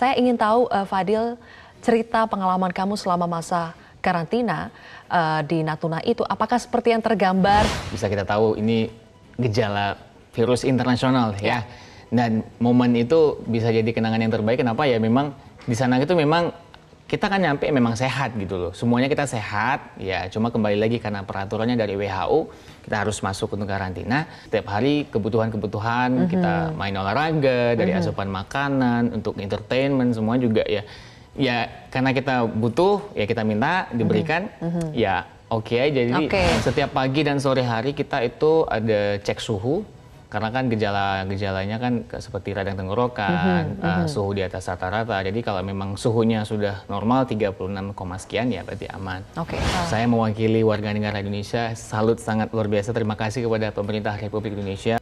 Saya ingin tahu uh, Fadil cerita pengalaman kamu selama masa karantina uh, di Natuna itu apakah seperti yang tergambar? Bisa kita tahu ini gejala virus internasional ya. ya. Dan momen itu bisa jadi kenangan yang terbaik kenapa ya memang di sana itu memang kita kan nyampe memang sehat gitu loh. Semuanya kita sehat, ya cuma kembali lagi karena peraturannya dari WHO, kita harus masuk untuk karantina. Setiap hari kebutuhan-kebutuhan, mm -hmm. kita main olahraga, dari mm -hmm. asupan makanan, untuk entertainment, semua juga ya. Ya karena kita butuh, ya kita minta, diberikan, mm -hmm. ya oke okay, jadi okay. setiap pagi dan sore hari kita itu ada cek suhu, karena kan gejala-gejalanya kan seperti radang tenggorokan, mm -hmm, uh, suhu di atas rata-rata. Jadi kalau memang suhunya sudah normal 36, sekian ya berarti aman. Oke. Okay. Eh. Saya mewakili warga negara Indonesia salut sangat luar biasa terima kasih kepada pemerintah Republik Indonesia.